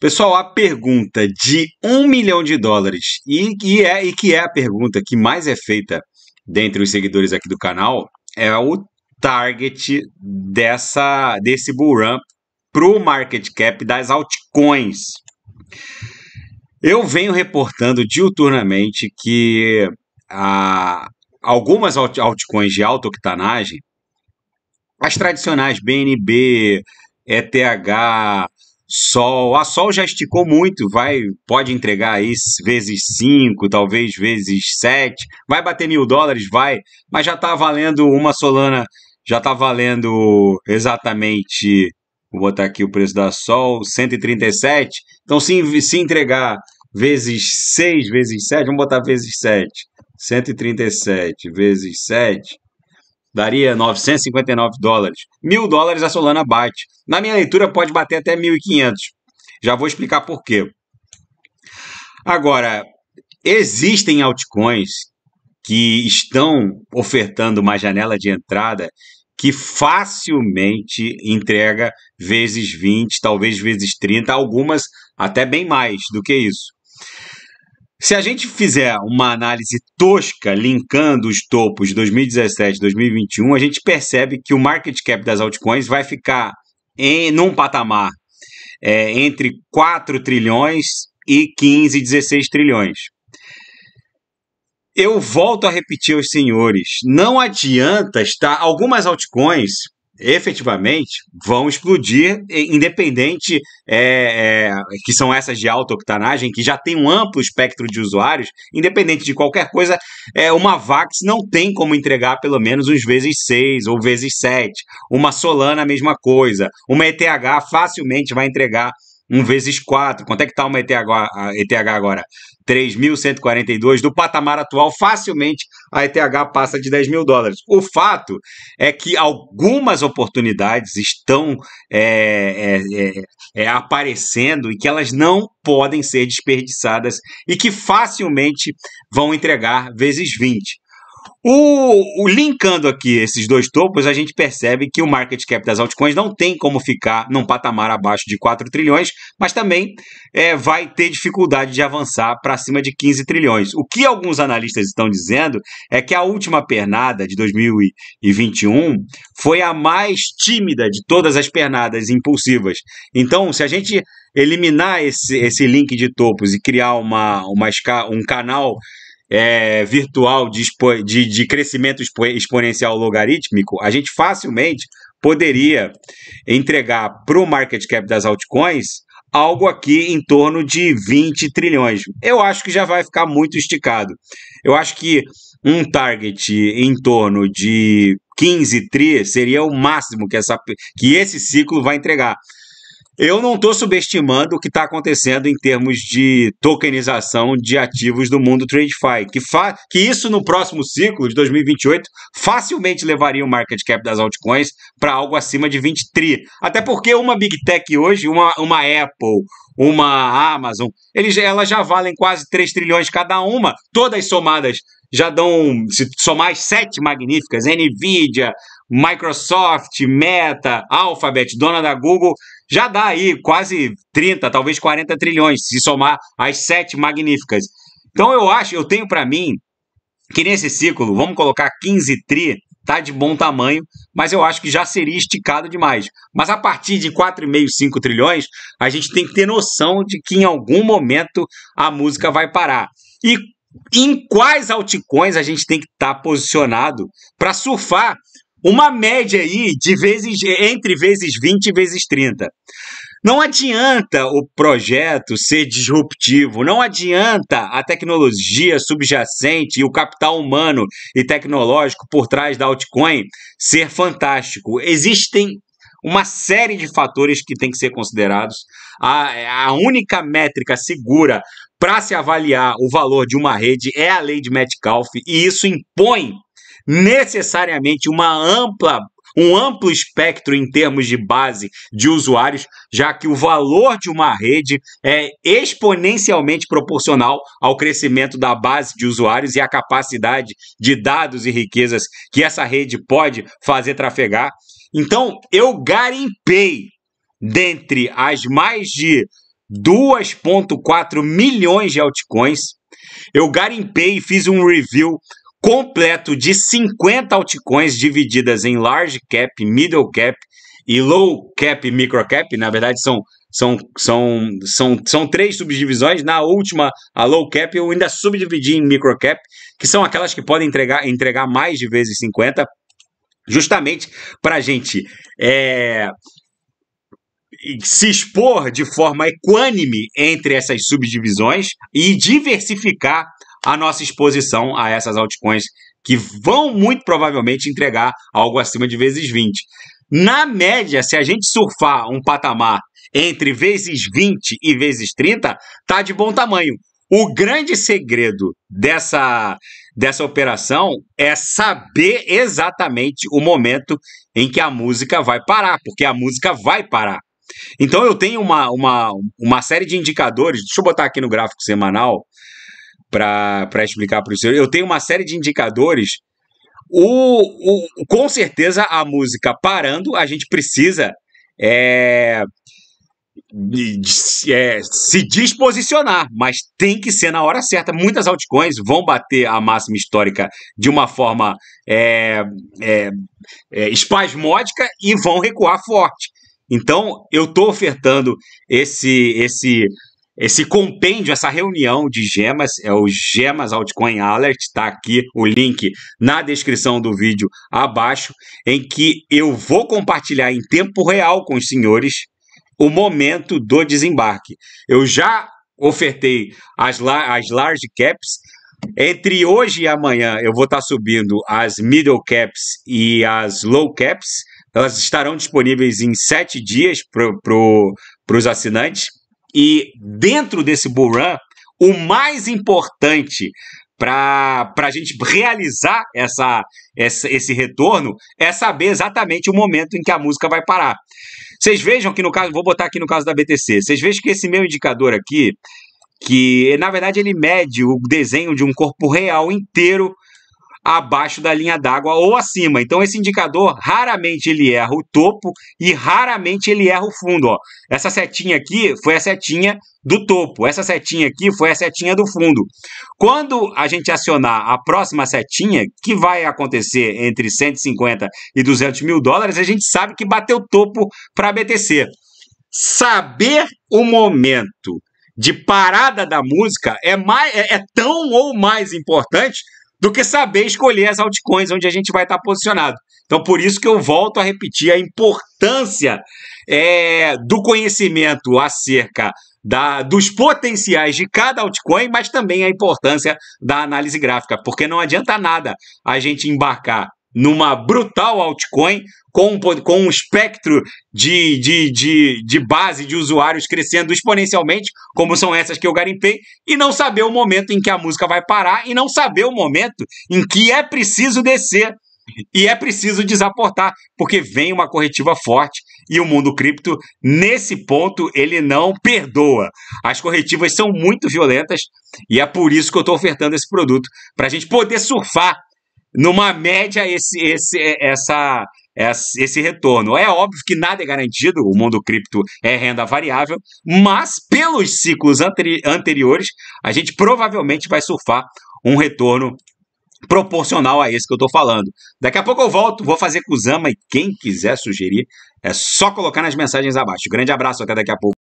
Pessoal, a pergunta de um milhão de dólares, e, e, é, e que é a pergunta que mais é feita dentre os seguidores aqui do canal, é o target dessa, desse bullrun para o market cap das altcoins. Eu venho reportando diuturnamente que ah, algumas altcoins de alta octanagem, as tradicionais BNB, ETH, Sol. A Sol já esticou muito, vai, pode entregar aí vezes 5, talvez vezes 7. Vai bater mil dólares? Vai. Mas já está valendo uma Solana, já está valendo exatamente. Vou botar aqui o preço da Sol, 137. Então, se, se entregar vezes 6, vezes 7, vamos botar vezes 7. 137 vezes 7 daria 959 dólares. Mil dólares a Solana bate. Na minha leitura, pode bater até 1.500. Já vou explicar por quê. Agora, existem altcoins que estão ofertando uma janela de entrada que facilmente entrega vezes 20, talvez vezes 30, algumas até bem mais do que isso. Se a gente fizer uma análise tosca linkando os topos de 2017 e 2021, a gente percebe que o market cap das altcoins vai ficar em num patamar é, entre 4 trilhões e 15, 16 trilhões. Eu volto a repetir aos senhores, não adianta estar algumas altcoins efetivamente vão explodir, independente é, é, que são essas de alta octanagem, que já tem um amplo espectro de usuários, independente de qualquer coisa, é, uma VAX não tem como entregar pelo menos uns vezes 6 ou vezes 7. Uma Solana, a mesma coisa. Uma ETH facilmente vai entregar 1 vezes 4. Quanto é que está uma ETH agora? 3.142. Do patamar atual, facilmente a ETH passa de 10 mil dólares. O fato é que algumas oportunidades estão é, é, é, é, aparecendo e que elas não podem ser desperdiçadas e que facilmente vão entregar vezes 20. O, o, linkando aqui esses dois topos, a gente percebe que o market cap das altcoins não tem como ficar num patamar abaixo de 4 trilhões, mas também é, vai ter dificuldade de avançar para cima de 15 trilhões. O que alguns analistas estão dizendo é que a última pernada de 2021 foi a mais tímida de todas as pernadas impulsivas. Então, se a gente eliminar esse, esse link de topos e criar uma, uma um canal é, virtual de, de, de crescimento exponencial logarítmico, a gente facilmente poderia entregar para o market cap das altcoins algo aqui em torno de 20 trilhões. Eu acho que já vai ficar muito esticado. Eu acho que um target em torno de 15 tri seria o máximo que, essa, que esse ciclo vai entregar. Eu não estou subestimando o que está acontecendo em termos de tokenização de ativos do mundo TradeFi, que, que isso no próximo ciclo de 2028 facilmente levaria o market cap das altcoins para algo acima de 20 tri. Até porque uma Big Tech hoje, uma, uma Apple, uma Amazon, eles, elas já valem quase 3 trilhões cada uma, todas somadas já dão, se somar as sete magníficas, Nvidia, Microsoft, Meta, Alphabet, dona da Google, já dá aí quase 30, talvez 40 trilhões, se somar as sete magníficas. Então eu acho, eu tenho para mim que nesse ciclo, vamos colocar 15 tri, tá de bom tamanho, mas eu acho que já seria esticado demais. Mas a partir de 4,5, 5 trilhões, a gente tem que ter noção de que em algum momento a música vai parar. E em quais altcoins a gente tem que estar tá posicionado para surfar uma média aí de vezes entre vezes 20 e vezes 30. Não adianta o projeto ser disruptivo, não adianta a tecnologia subjacente e o capital humano e tecnológico por trás da altcoin ser fantástico. Existem uma série de fatores que tem que ser considerados. A, a única métrica segura para se avaliar o valor de uma rede é a lei de Metcalfe e isso impõe necessariamente uma ampla um amplo espectro em termos de base de usuários, já que o valor de uma rede é exponencialmente proporcional ao crescimento da base de usuários e à capacidade de dados e riquezas que essa rede pode fazer trafegar. Então, eu garimpei dentre as mais de 2,4 milhões de altcoins, eu garimpei e fiz um review completo de 50 altcoins divididas em large cap, middle cap e low cap, micro cap. Na verdade, são, são, são, são, são três subdivisões. Na última, a low cap, eu ainda subdividi em micro cap, que são aquelas que podem entregar, entregar mais de vezes 50, justamente para a gente. É, se expor de forma equânime entre essas subdivisões e diversificar a nossa exposição a essas altcoins que vão muito provavelmente entregar algo acima de vezes 20. Na média, se a gente surfar um patamar entre vezes 20 e vezes 30, tá de bom tamanho. O grande segredo dessa, dessa operação é saber exatamente o momento em que a música vai parar, porque a música vai parar. Então eu tenho uma, uma, uma série de indicadores, deixa eu botar aqui no gráfico semanal, para explicar para o senhor Eu tenho uma série de indicadores. O, o, com certeza a música parando, a gente precisa é, é, se disposicionar, mas tem que ser na hora certa. Muitas altcoins vão bater a máxima histórica de uma forma é, é, é espasmódica e vão recuar forte. Então, eu estou ofertando esse, esse esse compêndio, essa reunião de gemas, é o Gemas Altcoin Alert, tá aqui o link na descrição do vídeo abaixo, em que eu vou compartilhar em tempo real com os senhores o momento do desembarque. Eu já ofertei as, as large caps, entre hoje e amanhã eu vou estar subindo as middle caps e as low caps. Elas estarão disponíveis em sete dias para pro, os assinantes. E dentro desse bull run, o mais importante para a gente realizar essa, essa, esse retorno é saber exatamente o momento em que a música vai parar. Vocês vejam que no caso, vou botar aqui no caso da BTC, vocês vejam que esse meu indicador aqui, que na verdade ele mede o desenho de um corpo real inteiro abaixo da linha d'água ou acima. Então esse indicador raramente ele erra o topo e raramente ele erra o fundo. Ó. Essa setinha aqui foi a setinha do topo, essa setinha aqui foi a setinha do fundo. Quando a gente acionar a próxima setinha, que vai acontecer entre 150 e 200 mil dólares, a gente sabe que bateu topo para a BTC. Saber o momento de parada da música é, mais, é, é tão ou mais importante do que saber escolher as altcoins onde a gente vai estar posicionado. Então, por isso que eu volto a repetir a importância é, do conhecimento acerca da, dos potenciais de cada altcoin, mas também a importância da análise gráfica, porque não adianta nada a gente embarcar numa brutal altcoin, com um, com um espectro de, de, de, de base de usuários crescendo exponencialmente, como são essas que eu garimpei, e não saber o momento em que a música vai parar e não saber o momento em que é preciso descer e é preciso desaportar, porque vem uma corretiva forte e o mundo cripto, nesse ponto, ele não perdoa. As corretivas são muito violentas e é por isso que eu estou ofertando esse produto, para a gente poder surfar numa média esse, esse, é, essa, esse retorno. É óbvio que nada é garantido, o mundo cripto é renda variável, mas pelos ciclos anteri anteriores, a gente provavelmente vai surfar um retorno proporcional a esse que eu estou falando. Daqui a pouco eu volto, vou fazer com o Zama e quem quiser sugerir, é só colocar nas mensagens abaixo. Grande abraço, até daqui a pouco.